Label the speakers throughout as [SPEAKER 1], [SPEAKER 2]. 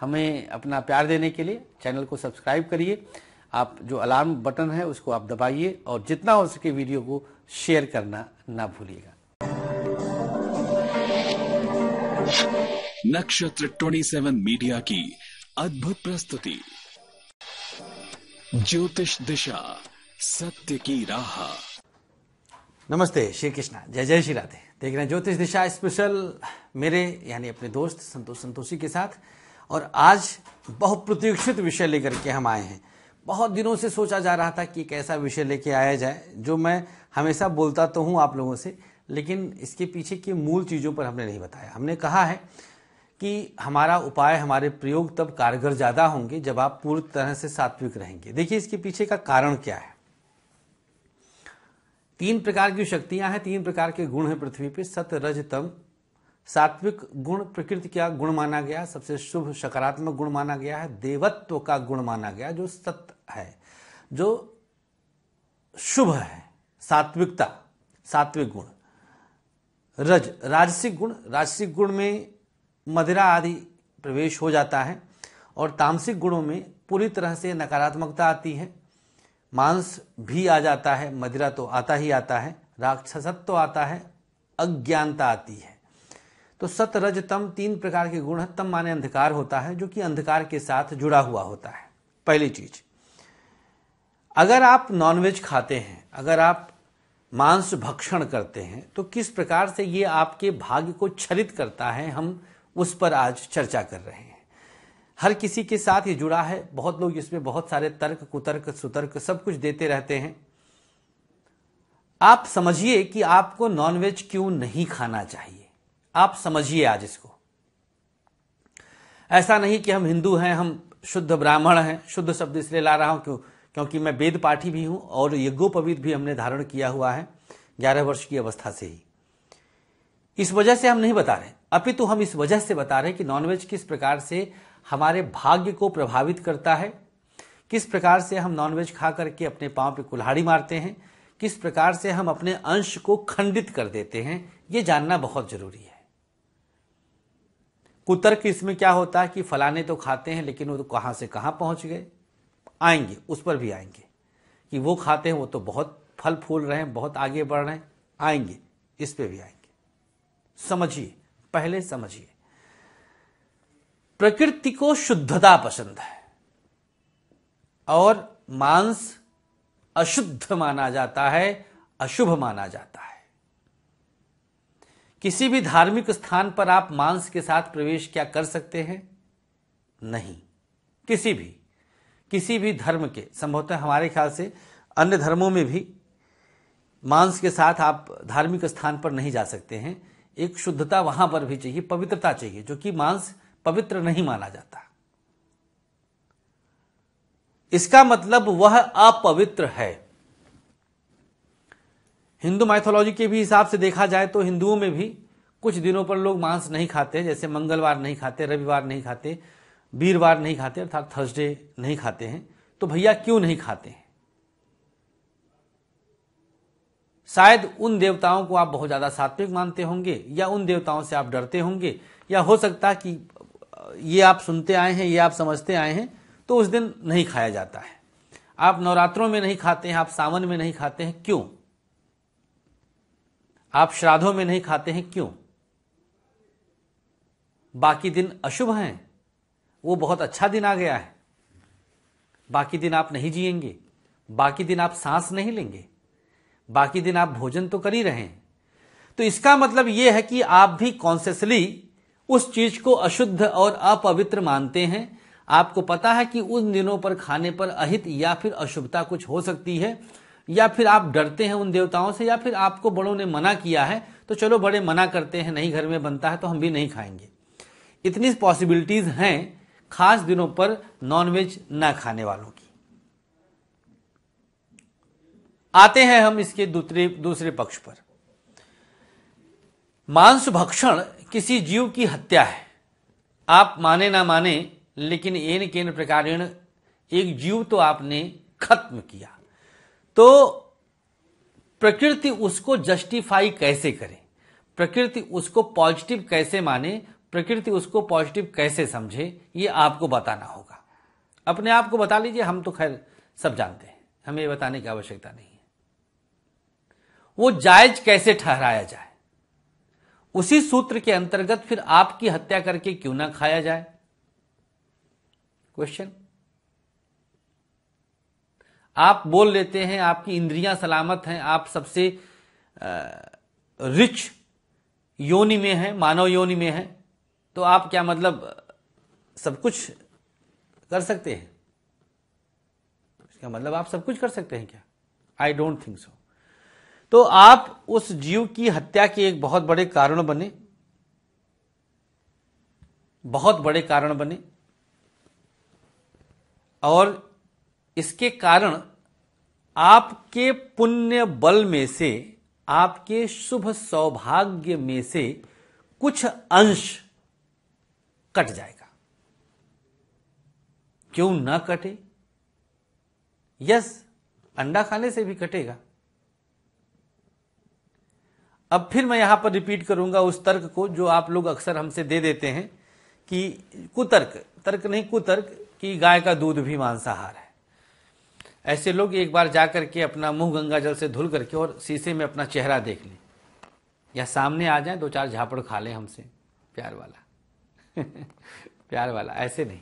[SPEAKER 1] हमें अपना प्यार देने के लिए चैनल को सब्सक्राइब करिए आप जो अलार्म बटन है उसको आप दबाइए और जितना हो सके वीडियो को शेयर करना ना भूलिएगा नक्षत्र 27 मीडिया की अद्भुत प्रस्तुति ज्योतिष दिशा सत्य की राह नमस्ते श्री कृष्णा जय जय श्री राधे देख रहे हैं ज्योतिष दिशा स्पेशल मेरे यानी अपने दोस्त संतोष संतोषी के साथ और आज बहुत प्रतीक्षित विषय लेकर के हम आए हैं बहुत दिनों से सोचा जा रहा था कि एक ऐसा विषय लेके आया जाए जो मैं हमेशा बोलता तो हूँ आप लोगों से लेकिन इसके पीछे की मूल चीज़ों पर हमने नहीं बताया हमने कहा है कि हमारा उपाय हमारे प्रयोग तब कारगर ज़्यादा होंगे जब आप पूरी तरह से सात्विक रहेंगे देखिए इसके पीछे का कारण क्या है तीन प्रकार की शक्तियां हैं तीन प्रकार के गुण हैं पृथ्वी पे सत रज तम सात्विक गुण प्रकृति का गुण माना गया सबसे शुभ सकारात्मक गुण माना गया है देवत्व का गुण माना गया जो सत्य है जो शुभ है सात्विकता सात्विक गुण रज राजसिक गुण राजसिक गुण में मदिरा आदि प्रवेश हो जाता है और तामसिक गुणों में पूरी तरह से नकारात्मकता आती है मांस भी आ जाता है मदिरा तो आता ही आता है राक्षसत्व तो आता है अज्ञानता आती है तो सत रज तम तीन प्रकार के गुण तम माने अंधकार होता है जो कि अंधकार के साथ जुड़ा हुआ होता है पहली चीज अगर आप नॉनवेज खाते हैं अगर आप मांस भक्षण करते हैं तो किस प्रकार से ये आपके भाग्य को छरित करता है हम उस पर आज चर्चा कर रहे हैं हर किसी के साथ ये जुड़ा है बहुत लोग इसमें बहुत सारे तर्क कुतर्क सुतर्क सब कुछ देते रहते हैं आप समझिए कि आपको नॉनवेज क्यों नहीं खाना चाहिए आप समझिए आज इसको ऐसा नहीं कि हम हिंदू हैं हम शुद्ध ब्राह्मण हैं शुद्ध शब्द इसलिए ला रहा हूं क्यों क्योंकि मैं वेद पाठी भी हूं और यज्ञोपवीत भी हमने धारण किया हुआ है ग्यारह वर्ष की अवस्था से ही इस वजह से हम नहीं बता रहे अपितु हम इस वजह से बता रहे कि नॉनवेज किस प्रकार से हमारे भाग्य को प्रभावित करता है किस प्रकार से हम नॉनवेज खा करके अपने पांव पे कुल्हाड़ी मारते हैं किस प्रकार से हम अपने अंश को खंडित कर देते हैं ये जानना बहुत जरूरी है कुतर्क इसमें क्या होता है कि फलाने तो खाते हैं लेकिन वो तो कहां से कहां पहुंच गए आएंगे उस पर भी आएंगे कि वो खाते हैं वो तो बहुत फल फूल रहे हैं बहुत आगे बढ़ रहे हैं आएंगे इस पर भी आएंगे समझिए पहले समझिए प्रकृति को शुद्धता पसंद है और मांस अशुद्ध माना जाता है अशुभ माना जाता है किसी भी धार्मिक स्थान पर आप मांस के साथ प्रवेश क्या कर सकते हैं नहीं किसी भी किसी भी धर्म के संभवतः हमारे ख्याल से अन्य धर्मों में भी मांस के साथ आप धार्मिक स्थान पर नहीं जा सकते हैं एक शुद्धता वहां पर भी चाहिए पवित्रता चाहिए जो कि मांस पवित्र नहीं माना जाता इसका मतलब वह अपवित्र है हिंदू माइथोलॉजी के भी हिसाब से देखा जाए तो हिंदुओं में भी कुछ दिनों पर लोग मांस नहीं खाते जैसे मंगलवार नहीं खाते रविवार नहीं खाते वीरवार नहीं खाते अर्थात थर्सडे नहीं खाते हैं तो भैया क्यों नहीं खाते हैं शायद उन देवताओं को आप बहुत ज्यादा सात्विक मानते होंगे या उन देवताओं से आप डरते होंगे या हो सकता कि ये आप सुनते आए हैं ये आप समझते आए हैं तो उस दिन नहीं खाया जाता है आप नवरात्रों में नहीं खाते हैं आप सावन में नहीं खाते हैं क्यों आप श्राद्धों में नहीं खाते हैं क्यों बाकी दिन अशुभ हैं वो बहुत अच्छा दिन आ गया है बाकी दिन आप नहीं जिएंगे बाकी दिन आप सांस नहीं लेंगे बाकी दिन आप भोजन तो कर ही रहे हैं तो इसका मतलब यह है कि आप भी कॉन्सियसली उस चीज को अशुद्ध और अपवित्र मानते हैं आपको पता है कि उन दिनों पर खाने पर अहित या फिर अशुभता कुछ हो सकती है या फिर आप डरते हैं उन देवताओं से या फिर आपको बड़ों ने मना किया है तो चलो बड़े मना करते हैं नहीं घर में बनता है तो हम भी नहीं खाएंगे इतनी पॉसिबिलिटीज हैं खास दिनों पर नॉनवेज ना खाने वालों की आते हैं हम इसके दूसरे दूसरे पक्ष पर मांस भक्षण किसी जीव की हत्या है आप माने ना माने लेकिन एन केन प्रकार एक जीव तो आपने खत्म किया तो प्रकृति उसको जस्टिफाई कैसे करे प्रकृति उसको पॉजिटिव कैसे माने प्रकृति उसको पॉजिटिव कैसे समझे ये आपको बताना होगा अपने आप को बता लीजिए हम तो खैर सब जानते हैं हमें ये बताने की आवश्यकता नहीं है वो जायज कैसे ठहराया जाए उसी सूत्र के अंतर्गत फिर आपकी हत्या करके क्यों ना खाया जाए क्वेश्चन आप बोल लेते हैं आपकी इंद्रियां सलामत हैं आप सबसे रिच योनि में हैं मानव योनि में हैं तो आप क्या मतलब सब कुछ कर सकते हैं इसका मतलब आप सब कुछ कर सकते हैं क्या आई डोंट थिंक सो तो आप उस जीव की हत्या के एक बहुत बड़े कारण बने बहुत बड़े कारण बने और इसके कारण आपके पुण्य बल में से आपके शुभ सौभाग्य में से कुछ अंश कट जाएगा क्यों ना कटे यस अंडा खाने से भी कटेगा अब फिर मैं यहां पर रिपीट करूंगा उस तर्क को जो आप लोग अक्सर हमसे दे देते हैं कि कुतर्क तर्क नहीं कुतर्क कि गाय का दूध भी मांसाहार है ऐसे लोग एक बार जा करके अपना मुंह गंगा जल से धुल करके और शीशे में अपना चेहरा देख लें या सामने आ जाए दो चार झापड़ खा लें हमसे प्यार वाला प्यार वाला ऐसे नहीं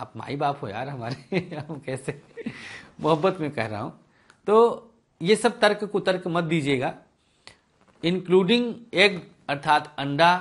[SPEAKER 1] आप माई बाप हो यार हमारे हम कैसे मोहब्बत में कह रहा हूँ तो ये सब तर्क कुतर्क तर्क मत दीजिएगा इंक्लूडिंग एग अर्थात अंडा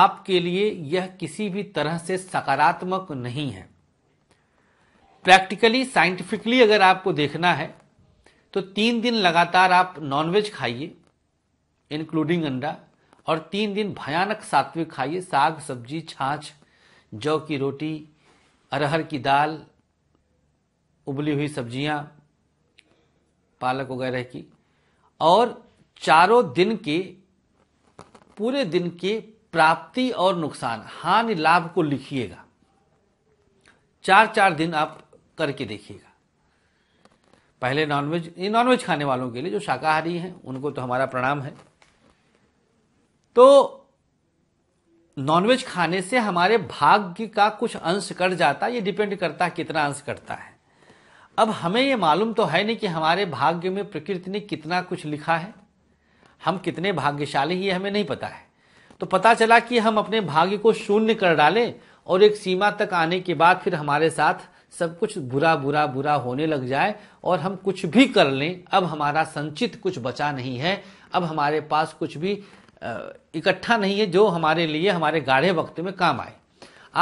[SPEAKER 1] आपके लिए यह किसी भी तरह से सकारात्मक नहीं है प्रैक्टिकली साइंटिफिकली अगर आपको देखना है तो तीन दिन लगातार आप नॉनवेज खाइए इंक्लूडिंग अंडा और तीन दिन भयानक सात्विक खाइए साग सब्जी छाछ जौ की रोटी अरहर की दाल उबली हुई सब्जियां पालक वगैरह की और चारों दिन के पूरे दिन के प्राप्ति और नुकसान हानि लाभ को लिखिएगा चार चार दिन आप करके देखिएगा पहले नॉनवेज ये नॉनवेज खाने वालों के लिए जो शाकाहारी हैं उनको तो हमारा प्रणाम है तो नॉनवेज खाने से हमारे भाग्य का कुछ अंश कट जाता है ये डिपेंड करता है कितना अंश कटता है अब हमें ये मालूम तो है नहीं कि हमारे भाग्य में प्रकृति ने कितना कुछ लिखा है हम कितने भाग्यशाली ये हमें नहीं पता है तो पता चला कि हम अपने भाग्य को शून्य कर डालें और एक सीमा तक आने के बाद फिर हमारे साथ सब कुछ बुरा बुरा बुरा होने लग जाए और हम कुछ भी कर लें अब हमारा संचित कुछ बचा नहीं है अब हमारे पास कुछ भी इकट्ठा नहीं है जो हमारे लिए हमारे गाढ़े वक्त में काम आए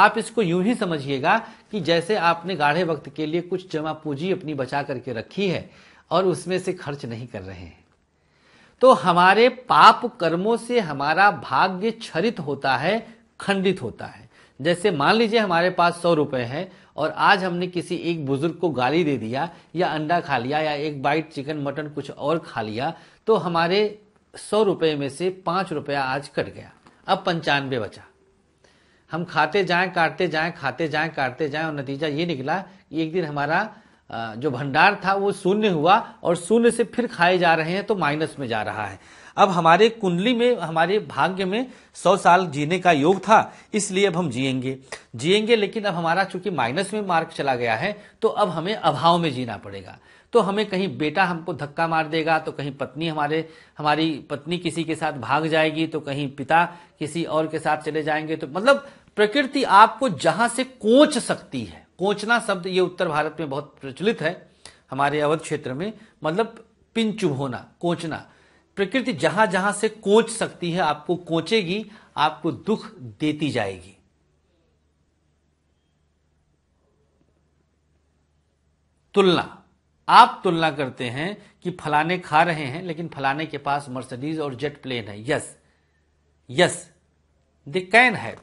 [SPEAKER 1] आप इसको यूं ही समझिएगा कि जैसे आपने गाढ़े वक्त के लिए कुछ जमा पूंजी अपनी बचा करके रखी है और उसमें से खर्च नहीं कर रहे हैं तो हमारे पाप कर्मों से हमारा भाग्य छरित होता है खंडित होता है जैसे मान लीजिए हमारे पास सौ रुपए है और आज हमने किसी एक बुजुर्ग को गाली दे दिया या अंडा खा लिया या एक बाइट चिकन मटन कुछ और खा लिया तो हमारे सौ रुपये में से पाँच रुपया आज कट गया अब पंचानवे बचा हम खाते जाएं काटते जाएं खाते जाएं काटते जाएं और नतीजा ये निकला कि एक दिन हमारा जो भंडार था वो शून्य हुआ और शून्य से फिर खाए जा रहे हैं तो माइनस में जा रहा है अब हमारे कुंडली में हमारे भाग्य में सौ साल जीने का योग था इसलिए अब हम जिएंगे जिएंगे लेकिन अब हमारा चूंकि माइनस में मार्ग चला गया है तो अब हमें अभाव में जीना पड़ेगा तो हमें कहीं बेटा हमको धक्का मार देगा तो कहीं पत्नी हमारे हमारी पत्नी किसी के साथ भाग जाएगी तो कहीं पिता किसी और के साथ चले जाएंगे तो मतलब प्रकृति आपको जहां से कोच सकती है कोचना शब्द ये उत्तर भारत में बहुत प्रचलित है हमारे अवध क्षेत्र में मतलब पिंचु होना कोचना प्रकृति जहां जहां से कोच सकती है आपको कोचेगी आपको दुख देती जाएगी तुलना आप तुलना करते हैं कि फलाने खा रहे हैं लेकिन फलाने के पास मर्सिडीज और जेट प्लेन है यस यस दे कैन है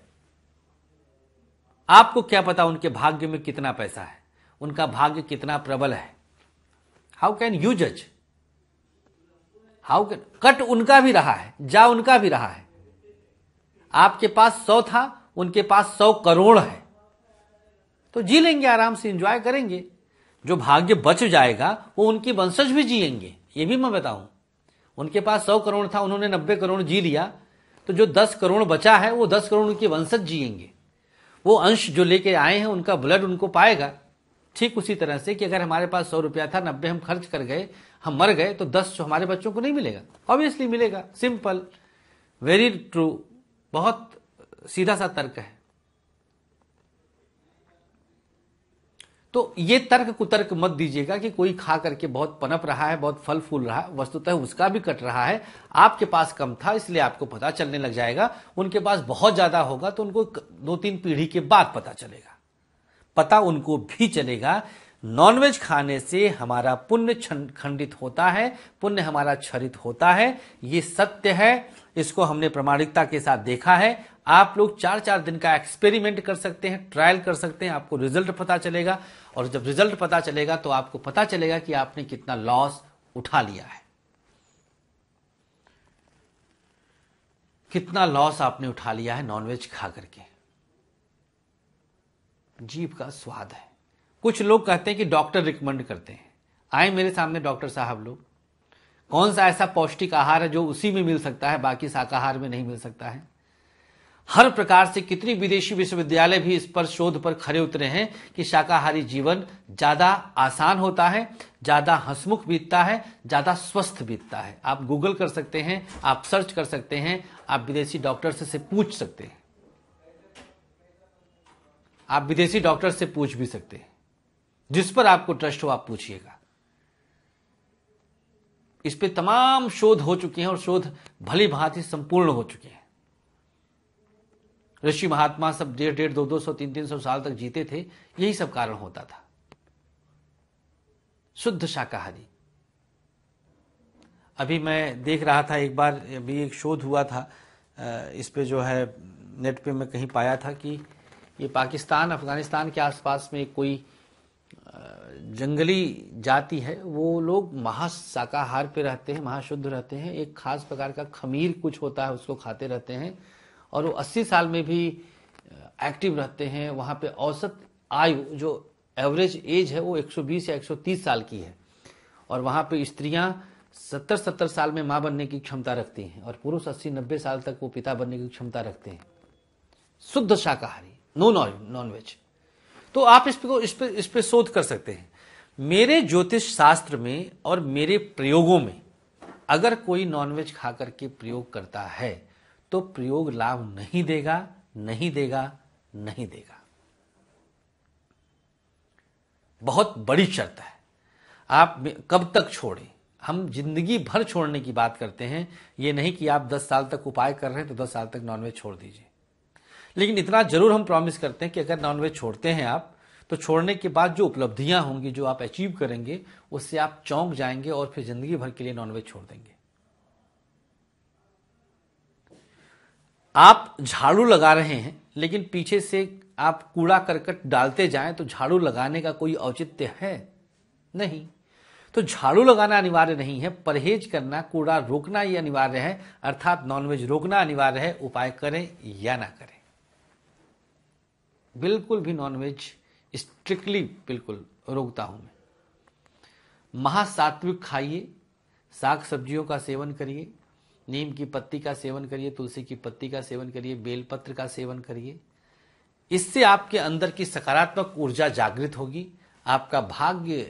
[SPEAKER 1] आपको क्या पता उनके भाग्य में कितना पैसा है उनका भाग्य कितना प्रबल है हाउ कैन यू जज हाउ कैन कट उनका भी रहा है जा उनका भी रहा है आपके पास सौ था उनके पास सौ करोड़ है तो जी लेंगे आराम से एंजॉय करेंगे जो भाग्य बच जाएगा वो उनकी वंशज भी जिएंगे ये भी मैं बताऊं उनके पास सौ करोड़ था उन्होंने नब्बे करोड़ जी लिया तो जो दस करोड़ बचा है वो दस करोड़ उनके वंशज जिएंगे वो अंश जो लेके आए हैं उनका ब्लड उनको पाएगा ठीक उसी तरह से कि अगर हमारे पास सौ रुपया था नब्बे हम खर्च कर गए हम मर गए तो दस सौ हमारे बच्चों को नहीं मिलेगा ऑब्वियसली मिलेगा सिंपल वेरी ट्रू बहुत सीधा सा तर्क है तो ये तर्क कुतर्क मत दीजिएगा कि कोई खा करके बहुत पनप रहा है बहुत फल फूल रहा है वस्तुतः उसका भी कट रहा है आपके पास कम था इसलिए आपको पता चलने लग जाएगा उनके पास बहुत ज्यादा होगा तो उनको दो तीन पीढ़ी के बाद पता चलेगा पता उनको भी चलेगा नॉनवेज खाने से हमारा पुण्य खंडित होता है पुण्य हमारा क्षरित होता है ये सत्य है इसको हमने प्रमाणिकता के साथ देखा है आप लोग चार चार दिन का एक्सपेरिमेंट कर सकते हैं ट्रायल कर सकते हैं आपको रिजल्ट पता चलेगा और जब रिजल्ट पता चलेगा तो आपको पता चलेगा कि आपने कितना लॉस उठा लिया है कितना लॉस आपने उठा लिया है नॉनवेज खा करके जीप का स्वाद है कुछ लोग कहते हैं कि डॉक्टर रिकमेंड करते हैं आए मेरे सामने डॉक्टर साहब लोग कौन सा ऐसा पौष्टिक आहार है जो उसी में मिल सकता है बाकी शाकाहार में नहीं मिल सकता है हर प्रकार से कितनी विदेशी विश्वविद्यालय भी इस पर शोध पर खड़े उतरे हैं कि शाकाहारी जीवन ज्यादा आसान होता है ज्यादा हंसमुख बीतता है ज्यादा स्वस्थ बीतता है आप गूगल कर सकते हैं आप सर्च कर सकते हैं आप विदेशी डॉक्टर से, से पूछ सकते हैं आप विदेशी डॉक्टर से पूछ भी सकते हैं जिस पर आपको ट्रस्ट हो आप पूछिएगा इस पर तमाम शोध हो चुके हैं और शोध भली भांति संपूर्ण हो चुके हैं ऋषि महात्मा सब डेढ़ डेढ़ दो दो सौ तीन तीन सौ साल तक जीते थे यही सब कारण होता था शुद्ध शाकाहारी अभी मैं देख रहा था एक बार अभी एक शोध हुआ था इस पे जो है नेट पे मैं कहीं पाया था कि ये पाकिस्तान अफगानिस्तान के आसपास में कोई जंगली जाति है वो लोग महाशाकाहार पे रहते हैं महाशुद्ध रहते हैं एक खास प्रकार का खमीर कुछ होता है उसको खाते रहते हैं और वो 80 साल में भी एक्टिव रहते हैं वहाँ पे औसत आयु जो एवरेज एज है वो 120 या 130 साल की है और वहाँ पे स्त्रियाँ सत्तर सत्तर साल में माँ बनने की क्षमता रखती हैं और पुरुष अस्सी नब्बे साल तक वो पिता बनने की क्षमता रखते हैं शुद्ध शाकाहारी नो नॉन वेज तो आप इस पे इस पे इस पे शोध कर सकते हैं मेरे ज्योतिष शास्त्र में और मेरे प्रयोगों में अगर कोई नॉनवेज खा करके प्रयोग करता है तो प्रयोग लाभ नहीं देगा नहीं देगा नहीं देगा बहुत बड़ी शर्त है आप कब तक छोड़ें हम जिंदगी भर छोड़ने की बात करते हैं यह नहीं कि आप 10 साल तक उपाय कर रहे हैं तो 10 साल तक नॉनवेज छोड़ दीजिए लेकिन इतना जरूर हम प्रॉमिस करते हैं कि अगर नॉनवेज छोड़ते हैं आप तो छोड़ने के बाद जो उपलब्धियां होंगी जो आप अचीव करेंगे उससे आप चौंक जाएंगे और फिर जिंदगी भर के लिए नॉनवेज छोड़ देंगे आप झाड़ू लगा रहे हैं लेकिन पीछे से आप कूड़ा करकट डालते जाएं तो झाड़ू लगाने का कोई औचित्य है नहीं तो झाड़ू लगाना अनिवार्य नहीं है परहेज करना कूड़ा रोकना ही अनिवार्य है अर्थात नॉनवेज रोकना अनिवार्य है उपाय करें या ना करें बिल्कुल भी नॉनवेज स्ट्रिक्टली बिल्कुल रोकता हूं मैं महासात्विक खाइए साग सब्जियों का सेवन करिए नीम की पत्ती का सेवन करिए तुलसी की पत्ती का सेवन करिए बेलपत्र का सेवन करिए इससे आपके अंदर की सकारात्मक ऊर्जा जागृत होगी आपका भाग्य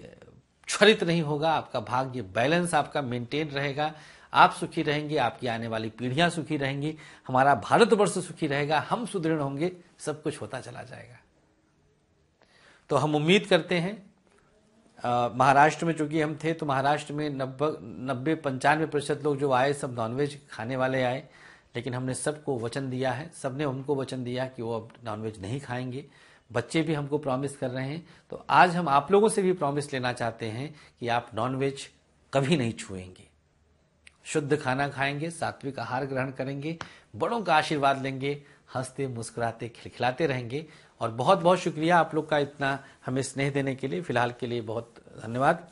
[SPEAKER 1] क्षरित नहीं होगा आपका भाग्य बैलेंस आपका मेंटेन रहेगा आप सुखी रहेंगे आपकी आने वाली पीढ़ियां सुखी रहेंगी हमारा भारतवर्ष सुखी रहेगा हम सुदृढ़ होंगे सब कुछ होता चला जाएगा तो हम उम्मीद करते हैं महाराष्ट्र में चूंकि हम थे तो महाराष्ट्र में नब्बे नब्बे पंचानवे प्रतिशत लोग जो आए सब नॉनवेज खाने वाले आए लेकिन हमने सबको वचन दिया है सबने हमको वचन दिया कि वो अब नॉनवेज नहीं खाएंगे बच्चे भी हमको प्रॉमिस कर रहे हैं तो आज हम आप लोगों से भी प्रॉमिस लेना चाहते हैं कि आप नॉनवेज कभी नहीं छुएंगे शुद्ध खाना खाएंगे सात्विक आहार ग्रहण करेंगे बड़ों का आशीर्वाद लेंगे हंसते मुस्कुराते खिलखिलाते रहेंगे और बहुत बहुत शुक्रिया आप लोग का इतना हमें स्नेह देने के लिए फिलहाल के लिए बहुत धन्यवाद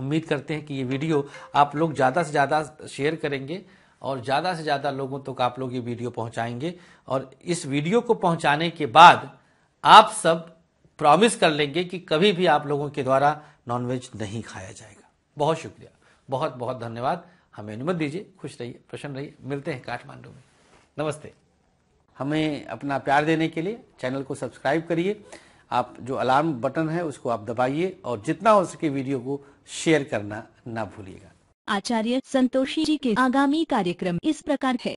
[SPEAKER 1] उम्मीद करते हैं कि ये वीडियो आप लोग ज़्यादा से ज़्यादा शेयर करेंगे और ज़्यादा से ज़्यादा लोगों तक तो आप लोग ये वीडियो पहुँचाएंगे और इस वीडियो को पहुँचाने के बाद आप सब प्रॉमिस कर लेंगे कि कभी भी आप लोगों के द्वारा नॉनवेज नहीं खाया जाएगा बहुत शुक्रिया बहुत बहुत धन्यवाद हमें अनुमति दीजिए खुश रहिए प्रसन्न रहिए मिलते हैं काठमांडू में नमस्ते हमें अपना प्यार देने के लिए चैनल को सब्सक्राइब करिए आप जो अलार्म बटन है उसको आप दबाइए और जितना हो सके वीडियो को शेयर करना ना भूलिएगा आचार्य संतोषी जी के आगामी कार्यक्रम इस प्रकार है